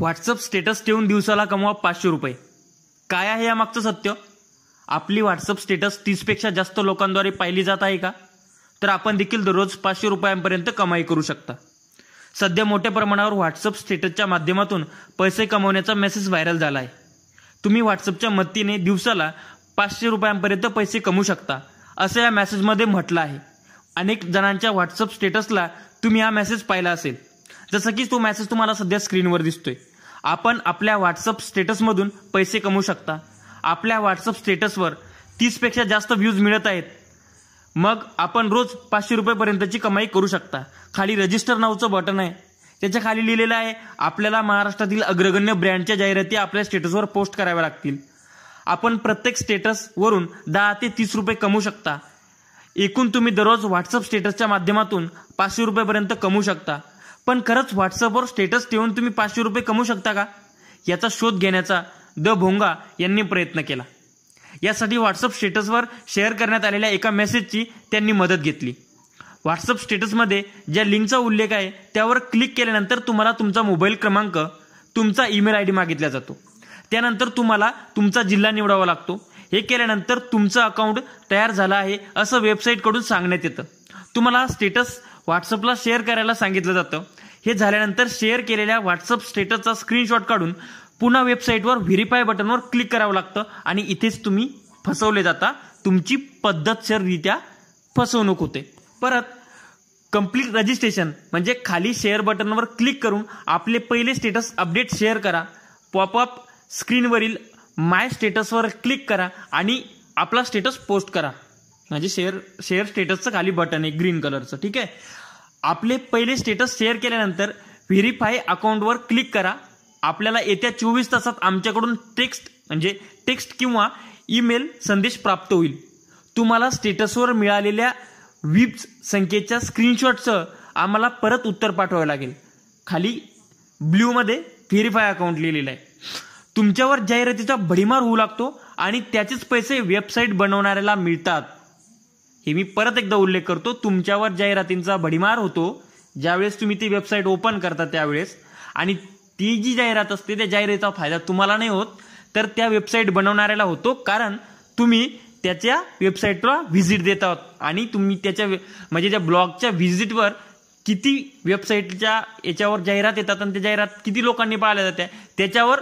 WhatsApp status ठेवून दिवसाला कमवा पाचशे रुपये काय आहे यामागचं सत्य आपली व्हॉट्सअप स्टेटस तीसपेक्षा जास्त लोकांद्वारे पाहिली जात आहे का तर आपण देखील दररोज पाचशे रुपयांपर्यंत कमाई करू शकता सध्या मोठ्या प्रमाणावर व्हॉट्सअप स्टेटसच्या माध्यमातून पैसे कमवण्याचा मेसेज व्हायरल झाला आहे तुम्ही व्हॉट्सअपच्या मदतीने दिवसाला पाचशे रुपयांपर्यंत पैसे कमवू शकता असं या मेसेजमध्ये म्हटलं आहे अनेक जणांच्या व्हॉट्सअप स्टेटसला तुम्ही हा मेसेज पाहिला असेल जसं की तो मेसेज तुम्हाला सध्या स्क्रीनवर दिसतोय आपण आपल्या व्हॉट्सअप स्टेटसमधून पैसे कमवू शकता आपल्या व्हॉट्सअप स्टेटसवर तीसपेक्षा जास्त व्ह्यूज मिळत आहेत मग आपण रोज पाचशे रुपयेपर्यंतची कमाई करू शकता खाली रजिस्टर नावचं बटन आहे त्याच्या खाली लिहिलेलं आहे आपल्याला महाराष्ट्रातील अग्रगण्य ब्रँडच्या जाहिराती आपल्या स्टेटसवर पोस्ट कराव्या लागतील आपण प्रत्येक स्टेटसवरून दहा ते तीस रुपये कमवू शकता एकूण तुम्ही दररोज व्हॉट्सअप स्टेटसच्या माध्यमातून पाचशे रुपयेपर्यंत कमवू शकता पण खरंच व्हॉट्सअपवर स्टेटस ठेवून तुम्ही पाचशे रुपये कमवू शकता का याचा शोध घेण्याचा द भोंगा यांनी प्रयत्न केला यासाठी व्हॉट्सअप स्टेटसवर शेअर करण्यात आलेल्या एका मेसेजची त्यांनी मदत घेतली व्हॉट्सअप स्टेटसमध्ये ज्या लिंकचा उल्लेख आहे त्यावर क्लिक केल्यानंतर तुम्हाला तुमचा मोबाईल क्रमांक तुमचा ईमेल आय डी मागितला जातो त्यानंतर तुम्हाला तुमचा जिल्हा निवडावा लागतो हे केल्यानंतर तुमचं अकाउंट तयार झालं आहे असं वेबसाईटकडून सांगण्यात येतं तुम्हाला स्टेटस व्हॉट्सअपला शेअर करायला सांगितलं जातं हे झाल्यानंतर शेअर केलेल्या व्हॉट्सअप स्टेटसचा स्क्रीनशॉट काढून पुन्हा वेबसाईटवर व्हेरीफाय बटनवर क्लिक करावं लागतं आणि इथेच तुम्ही फसवले जाता तुमची पद्धतशीररित्या फसवणूक होते परत कंप्लीट रजिस्ट्रेशन म्हणजे खाली शेअर बटनवर क्लिक करून आपले पहिले स्टेटस अपडेट शेअर करा पॉपअप स्क्रीनवरील माय स्टेटसवर क्लिक करा आणि आपला स्टेटस पोस्ट करा म्हणजे शेअर शेअर स्टेटसचं खाली बटन आहे ग्रीन कलरचं ठीक आहे आपले पहिले स्टेटस शेअर केल्यानंतर व्हेरीफाय अकाउंटवर क्लिक करा आपल्याला येत्या चोवीस तासात आमच्याकडून टेक्स्ट म्हणजे टेक्स्ट किंवा ईमेल संदेश प्राप्त होईल तुम्हाला स्टेटसवर मिळालेल्या विप्स संख्येच्या स्क्रीनशॉटसह आम्हाला परत उत्तर पाठवावं लागेल खाली ब्ल्यूमध्ये व्हेरीफाय अकाउंट लिहिलेलं आहे तुमच्यावर जाहिरातीचा भडीमार होऊ लागतो आणि त्याचेच पैसे वेबसाईट बनवणाऱ्याला मिळतात हे मी परत एकदा उल्लेख करतो तुमच्यावर जाहिरातींचा भडीमार होतो ज्यावेळेस तुम्ही ती वेबसाईट ओपन करता त्यावेळेस आणि ती जी जाहिरात असते त्या जाहिरातीचा फायदा तुम्हाला नाही होत तर त्या वेबसाईट बनवणाऱ्याला होतो कारण तुम्ही त्याच्या वेबसाईटला व्हिजिट देत आहोत आणि तुम्ही त्याच्या म्हणजे त्या ब्लॉगच्या व्हिजिटवर किती वेबसाईटच्या याच्यावर जाहिरात येतात आणि त्या जाहिरात किती लोकांनी पाहिल्या जात्या त्याच्यावर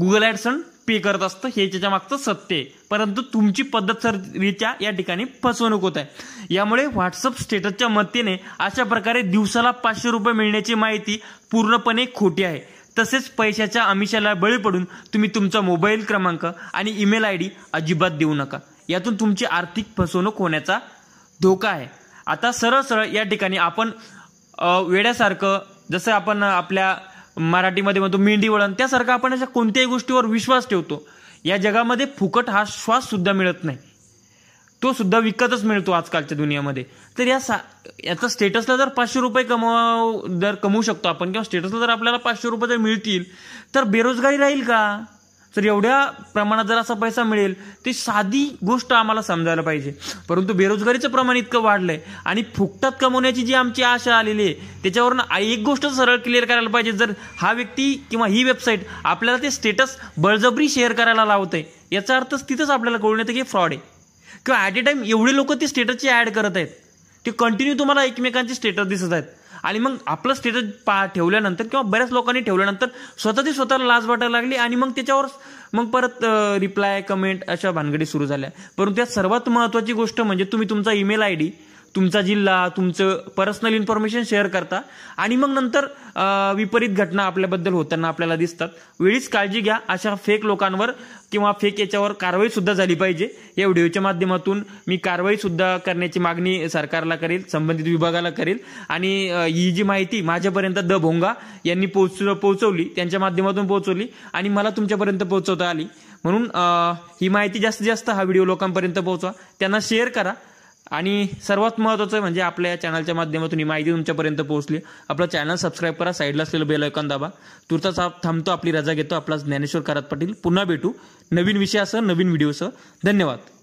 गुगल ॲडसन पे करत असतं हे ज्याच्या मागचं सत्य आहे परंतु तुमची पद्धतसररित्या या ठिकाणी फसवणूक होत आहे यामुळे व्हॉट्सअप स्टेटसच्या मदतीने अशा प्रकारे दिवसाला पाचशे रुपये मिळण्याची माहिती पूर्णपणे खोटी आहे तसेच पैशाच्या आमिषाला बळी पडून तुम्ही तुमचा मोबाईल क्रमांक आणि ईमेल आय डी अजिबात देऊ नका यातून तुमची आर्थिक फसवणूक होण्याचा धोका आहे आता सरळ सरळ या ठिकाणी आपण वेड्यासारखं जसं आपण आपल्या मराठीमध्ये म्हणतो मेंढी वळण त्यासारखं आपण अशा कोणत्याही गोष्टीवर विश्वास ठेवतो या जगामध्ये फुकट हा श्वाससुद्धा मिळत नाही तो सुद्धा विकतच मिळतो आजकालच्या दुनियामध्ये तर या सा याचा स्टेटसला जर पाचशे रुपये कमाव जर कमवू शकतो आपण किंवा स्टेटसला जर आपल्याला पाचशे रुपये जर मिळतील तर बेरोजगारी राहील का तर एवढ्या प्रमाणात जर असा पैसा मिळेल ती साधी गोष्ट आम्हाला समजायला पाहिजे परंतु बेरोजगारीचं प्रमाण इतकं वाढलंय आणि फुकटात कमवण्याची जी आमची आशा आलेली आहे त्याच्यावरून एक गोष्ट सरळ क्लिअर करायला पाहिजे जर हा व्यक्ती किंवा ही वेबसाईट आपल्याला ते स्टेटस बळजबरी शेअर करायला लावते याचा अर्थ तिथंच आपल्याला कळून येतं की फ्रॉड आहे किंवा ॲट ए टाईम एवढे लोक ते स्टेटसची ॲड करत आहेत ते कंटिन्यू तुम्हाला एकमेकांचे स्टेटस दिसत आहेत आणि मग आपलं स्टेटस पा ठेवल्यानंतर किंवा बऱ्याच लोकांनी ठेवल्यानंतर स्वतःची स्वतःला लाज वाटायला लागली आणि मग त्याच्यावर मग परत रिप्लाय कमेंट अशा भानगडी सुरू झाल्या परंतु त्यात सर्वात महत्वाची गोष्ट म्हणजे तुम्ही तुमचा ईमेल आय डी तुमचा जिल्हा तुमचं पर्सनल इन्फॉर्मेशन शेअर करता आणि मग नंतर विपरीत घटना आपल्याबद्दल होताना आपल्याला दिसतात वेळीच काळजी घ्या अशा फेक लोकांवर किंवा फेक याच्यावर कारवाई सुद्धा झाली पाहिजे या व्हिडिओच्या माध्यमातून मी कारवाई सुद्धा करण्याची मागणी सरकारला करेल संबंधित विभागाला करेल आणि ही जी माहिती माझ्यापर्यंत द भोंगा यांनी पोच पोहोचवली त्यांच्या माध्यमातून पोहोचवली आणि मला तुमच्यापर्यंत पोहोचवता आली म्हणून ही माहिती जास्तीत जास्त हा व्हिडिओ लोकांपर्यंत पोहोचवा त्यांना शेअर करा आणि सर्वात महत्त्वाचं म्हणजे आपल्या या चॅनलच्या माध्यमातून ही माहिती तुमच्यापर्यंत पोहोचली आपलं चॅनल सबस्क्राईब करा साईडला असलेलं बेल ऐकॉन दाबा तुर्ताच थांबतो आपली रजा घेतो आपला ज्ञानेश्वर करात पाटील पुन्हा भेटू नवीन विषयासह नवीन व्हिडिओसह धन्यवाद